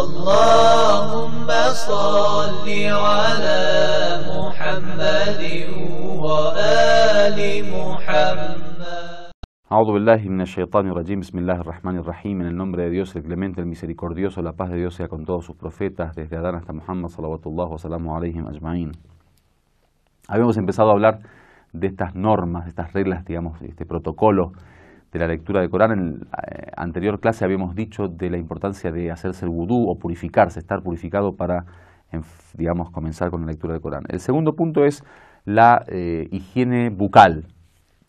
اللهم صل على محمد وآل محمد أعوذ بالله من الشيطان الرجيم بسم الله الرحمن الرحيم en el nombre de Dios el clemente, el misericordioso la paz de Dios sea con todos sus profetas desde Adán hasta Muhammad salawatullah wa salamu alayhim ajma'in habíamos empezado a hablar de estas normas, de estas reglas, digamos, este protocolo de la lectura del Corán. En la eh, anterior clase habíamos dicho de la importancia de hacerse el vudú o purificarse, estar purificado para, digamos, comenzar con la lectura del Corán. El segundo punto es la eh, higiene bucal.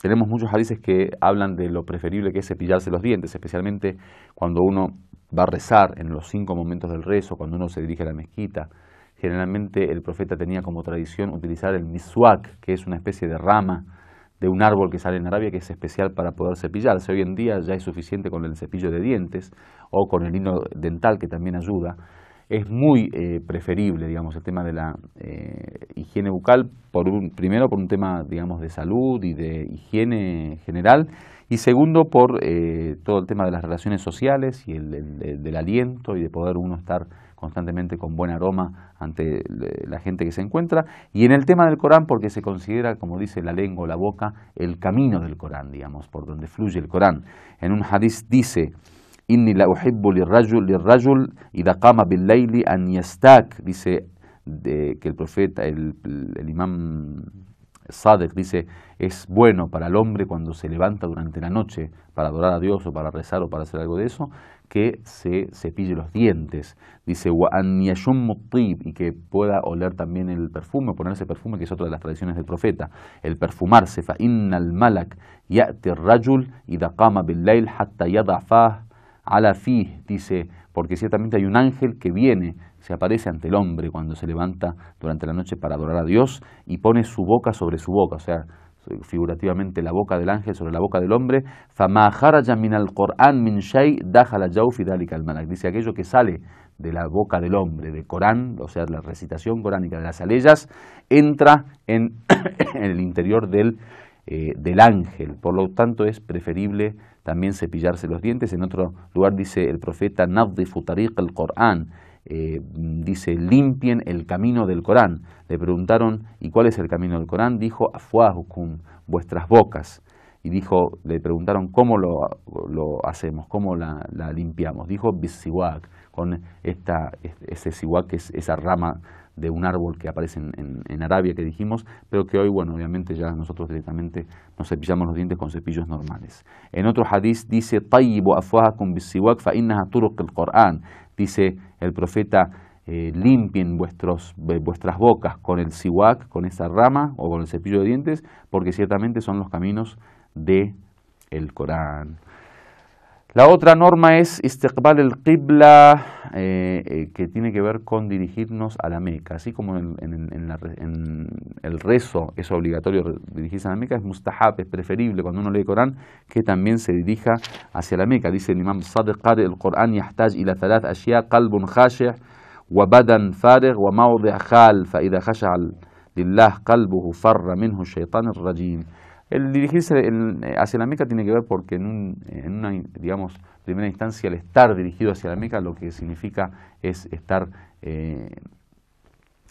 Tenemos muchos hadices que hablan de lo preferible que es cepillarse los dientes, especialmente cuando uno va a rezar en los cinco momentos del rezo, cuando uno se dirige a la mezquita. Generalmente el profeta tenía como tradición utilizar el miswak, que es una especie de rama de un árbol que sale en Arabia que es especial para poder cepillarse. Hoy en día ya es suficiente con el cepillo de dientes o con el hino dental que también ayuda es muy eh, preferible, digamos, el tema de la eh, higiene bucal, por un, primero por un tema, digamos, de salud y de higiene general, y segundo por eh, todo el tema de las relaciones sociales y del aliento y de poder uno estar constantemente con buen aroma ante la gente que se encuentra, y en el tema del Corán porque se considera, como dice la lengua o la boca, el camino del Corán, digamos, por donde fluye el Corán. En un hadiz dice, dice que el profeta, el, imán imam Sadek dice, es bueno para el hombre cuando se levanta durante la noche para adorar a Dios o para rezar o para hacer algo de eso, que se cepille los dientes. Dice, y que pueda oler también el perfume, ponerse perfume, que es otra de las tradiciones del profeta. El perfumarse, innal malak ya'ti rajul y qama hatta alafí, fi, dice, porque ciertamente hay un ángel que viene, se aparece ante el hombre cuando se levanta durante la noche para adorar a Dios y pone su boca sobre su boca, o sea, figurativamente la boca del ángel sobre la boca del hombre, dice aquello que sale de la boca del hombre, de Corán, o sea, la recitación coránica de las aleyas, entra en el interior del eh, del ángel. Por lo tanto, es preferible también cepillarse los dientes. En otro lugar dice el profeta Nabdi Futariq el Corán. Eh, dice, limpien el camino del Corán. Le preguntaron, ¿y cuál es el camino del Corán? Dijo, afuahukum, vuestras bocas. Y dijo, le preguntaron, ¿cómo lo, hacemos? ¿Cómo la, limpiamos? Dijo, bisiwak, con esta, ese siwak, que es esa rama de un árbol que aparece en, Arabia que dijimos, pero que hoy, bueno, obviamente ya nosotros directamente nos cepillamos los dientes con cepillos normales. En otro hadith dice, dice el profeta, eh, limpien vuestros, eh, vuestras bocas con el siwak, con esa rama o con el cepillo de dientes, porque ciertamente son los caminos de el Corán. La otra norma es istiqbal el qibla eh, eh, que tiene que ver con dirigirnos a la Meca. Así como en, en, en, la, en el rezo es obligatorio dirigirse a la Meca, es mustahab, es preferible cuando uno lee Corán que también se dirija hacia la Meca. Dice el Imam Sadiq Qari, el Corán yahtaj ila thalat ashya qalbun khashi' wa badan farig wa mawdi' khal fa idha khasha lillah qalbuhu farra minhu shaytan rajim. El dirigirse eh, hacia la Meca tiene que ver porque en, un, en una, digamos, primera instancia, el estar dirigido hacia la Meca lo que significa es estar eh,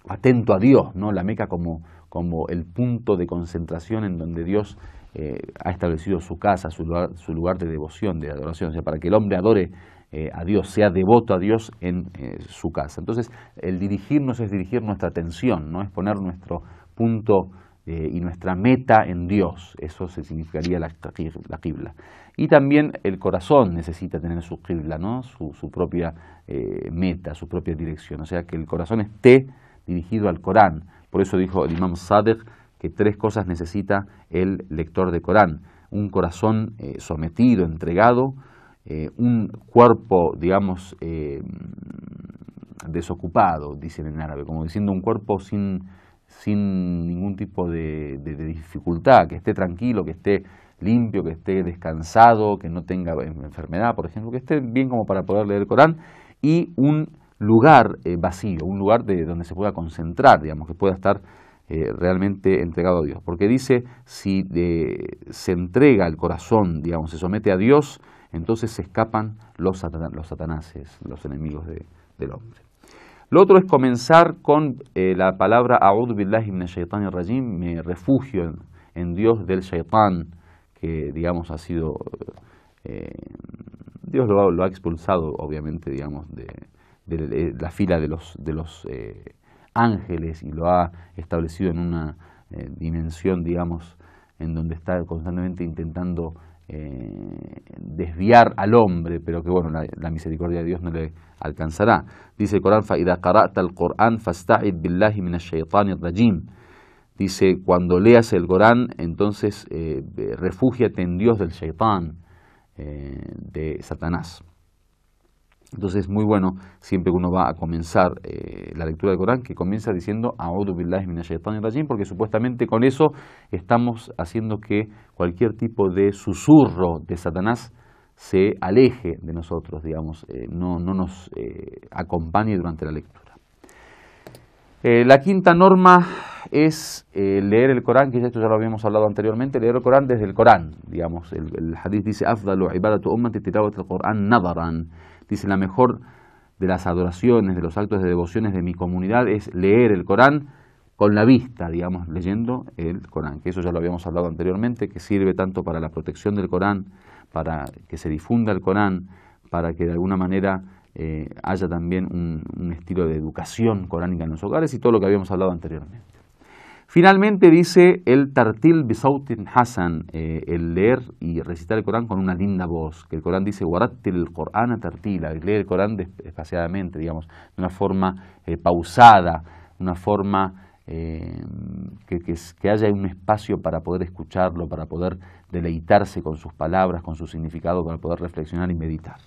atento a Dios, ¿no? La Meca como, como el punto de concentración en donde Dios eh, ha establecido su casa, su lugar, su lugar de devoción, de adoración. O sea, para que el hombre adore eh, a Dios, sea devoto a Dios en su casa. Entonces, el dirigirnos es dirigir nuestra atención, no es poner nuestro punto eh, y nuestra meta en Dios. Eso se significaría la, la qibla. Y también el corazón necesita tener su qibla, ¿no? su, su propia eh, meta, su propia dirección. O sea, que el corazón esté dirigido al Corán. Por eso dijo el imam Sadr que tres cosas necesita el lector de Corán. Un corazón eh, sometido, entregado, un cuerpo, digamos, desocupado, dicen en árabe, como diciendo un cuerpo sin, sin ningún tipo de, dificultad, que esté tranquilo, que esté limpio, que esté descansado, que no tenga eh, enfermedad, por ejemplo, que esté bien como para poder leer el Corán, y un lugar eh, vacío, un lugar de donde se pueda concentrar, digamos, que pueda estar eh, realmente entregado a Dios. Porque dice, si se entrega el corazón, digamos, se somete a Dios, entonces se escapan los, los satanases, los enemigos de, del hombre. Lo otro es comenzar con eh, la palabra A'ud billahi shaitan rajim, me refugio en, Dios del shaitán, que digamos ha sido, eh, Dios lo ha, expulsado obviamente, digamos, de, la fila de los, eh, ángeles y lo ha establecido en una dimensión, digamos, en donde está constantemente intentando eh, desviar al hombre, pero que bueno, la, misericordia de Dios no le alcanzará. Dice el Corán, Dice, cuando leas el Corán, entonces eh, refúgiate en Dios del shaitán, eh, de Satanás. Entonces es muy bueno siempre que uno va a comenzar eh, la lectura del Corán que comienza diciendo rajim porque supuestamente con eso estamos haciendo que cualquier tipo de susurro de Satanás se aleje de nosotros, digamos, eh, no, nos eh, acompañe durante la lectura. la quinta norma es leer el Corán, que ya esto ya lo habíamos hablado anteriormente, leer el Corán desde el Corán, digamos, el, hadith dice, Afdalu ibadatu ummati al quran nadaran. Dice, la mejor de las adoraciones, de los actos de devociones de mi comunidad es leer el Corán con la vista, digamos, leyendo el Corán, que eso ya lo habíamos hablado anteriormente, que sirve tanto para la protección del Corán, para que se difunda el Corán, para que de alguna manera eh, haya también un estilo de educación coránica en los hogares y todo lo que habíamos hablado anteriormente. Finalmente dice el tartil bisautin hasan, eh, el leer y recitar el Corán con una linda voz, que el Corán dice Guaratil Corán tartila, leer el Corán despaciadamente, digamos, de una forma eh, pausada, una forma eh, que, que, que, haya un espacio para poder escucharlo, para poder deleitarse con sus palabras, con su significado, para poder reflexionar y meditar.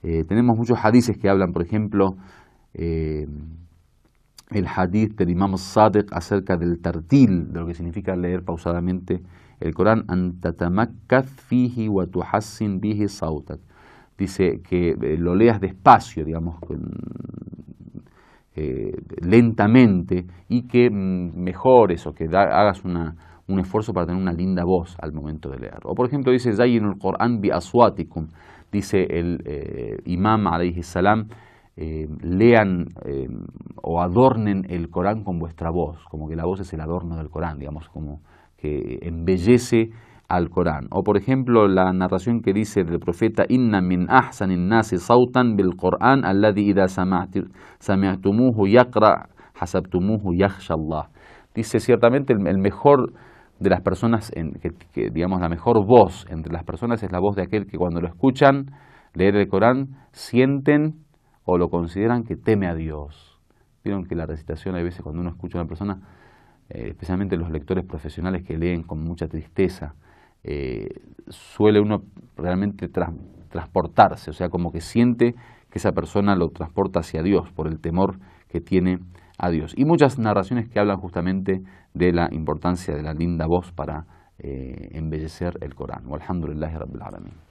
tenemos muchos hadices que hablan, por ejemplo, el hadith del Imam Sadiq acerca del tartil, de lo que significa leer pausadamente el Corán, fihi wa bihi sautat. Dice que eh, lo leas despacio, digamos, eh, lentamente y que mm, mejores o que hagas una, un esfuerzo para tener una linda voz al momento de leer. O por ejemplo dice, en el bi aswatikum, dice el eh, imam alayhi salam, eh, lean eh, o adornen el Corán con vuestra voz, como que la voz es el adorno del Corán, digamos, como que embellece al Corán. O por ejemplo, la narración que dice del profeta Inna min sautan bil hasabtumuhu Dice ciertamente el, mejor de las personas, en, digamos la mejor voz entre las personas es la voz de aquel que cuando lo escuchan leer el Corán sienten o lo consideran que teme a Dios. Vieron que la recitación hay veces cuando uno escucha a una persona, eh, especialmente los lectores profesionales que leen con mucha tristeza, eh, suele uno realmente transportarse, o sea, como que siente que esa persona lo transporta hacia Dios por el temor que tiene a Dios. Y muchas narraciones que hablan justamente de la importancia de la linda voz para eh, embellecer el Corán. Alhamdulillah Rabbil Alamin.